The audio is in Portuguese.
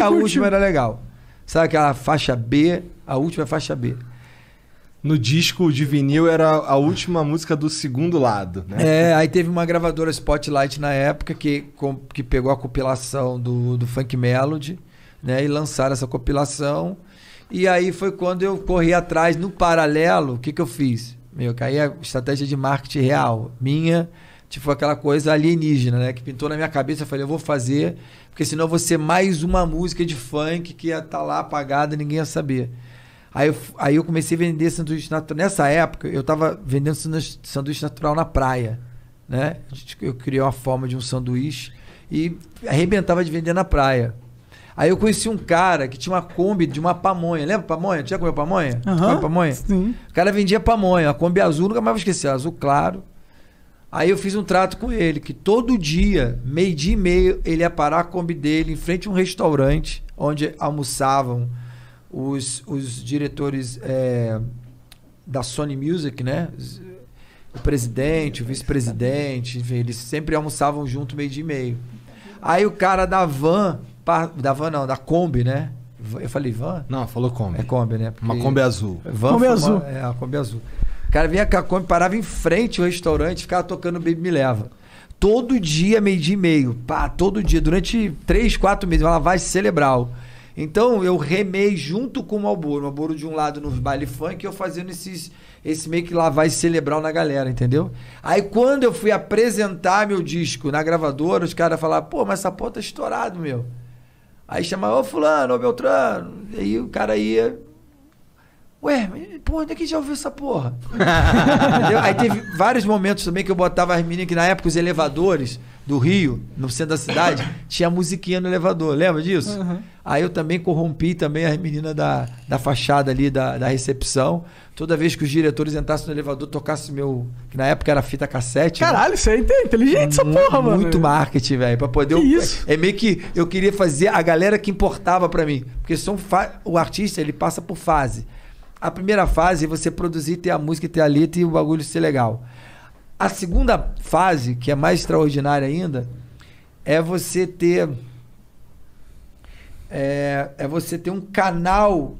a última era legal. Sabe aquela faixa B? A última é faixa B. No disco de vinil era a última música do segundo lado, né? É, aí teve uma gravadora Spotlight na época que, que pegou a compilação do, do Funk Melody, né? E lançaram essa compilação. E aí foi quando eu corri atrás, no paralelo, o que, que eu fiz? Meu, caí a estratégia de marketing real. Minha, Tipo aquela coisa alienígena, né? Que pintou na minha cabeça. Eu falei, eu vou fazer, porque senão eu vou ser mais uma música de funk que ia estar tá lá apagada ninguém ia saber. Aí eu, aí eu comecei a vender sanduíche natural. Nessa época, eu estava vendendo sanduíche natural na praia. Né? Eu criei uma forma de um sanduíche e arrebentava de vender na praia. Aí eu conheci um cara que tinha uma Kombi de uma pamonha. Lembra pamonha? Tinha já comeu pamonha? Uhum, pamonha? Sim. O cara vendia pamonha, a Kombi azul, nunca mais vou esquecer. Azul claro. Aí eu fiz um trato com ele, que todo dia, meio dia e meio, ele ia parar a Kombi dele em frente a um restaurante onde almoçavam os, os diretores é, da Sony Music, né? O presidente, o vice-presidente, eles sempre almoçavam junto meio dia e meio. Aí o cara da van, da van não, da Kombi, né? Eu falei van? Não, falou Kombi. É Kombi, né? Porque uma Kombi azul. Van Kombi azul. Uma, é, a Kombi azul cara vinha com a Kombi, parava em frente ao restaurante, ficava tocando Baby Me Leva. Todo dia, meio dia e meio. Pá, todo dia, durante três, quatro meses, uma lavagem cerebral. Então eu remei junto com o Malboro. O Malboro de um lado no baile funk e eu fazendo esses, esse meio que lavagem cerebral na galera, entendeu? Aí quando eu fui apresentar meu disco na gravadora, os caras falaram, pô, mas essa porta tá estourado, meu. Aí chamava, ô fulano, ô Beltrano. E aí o cara ia, Ué, pô, onde é que já ouviu essa porra? Aí teve vários momentos também que eu botava as meninas, que na época os elevadores do Rio, no centro da cidade, tinha musiquinha no elevador, lembra disso? Uhum. Aí eu também corrompi também as meninas da, da fachada ali, da, da recepção. Toda vez que os diretores entrassem no elevador, tocassem meu. Que na época era fita cassete. Né? Caralho, né? isso é inteligente, essa porra, mano. Muito marketing, velho. Pra poder. Que isso? É, é meio que eu queria fazer a galera que importava para mim. Porque são o artista, ele passa por fase. A primeira fase é você produzir, ter a música, ter a letra e o bagulho ser legal. A segunda fase, que é mais extraordinária ainda, é você ter. É, é você ter um canal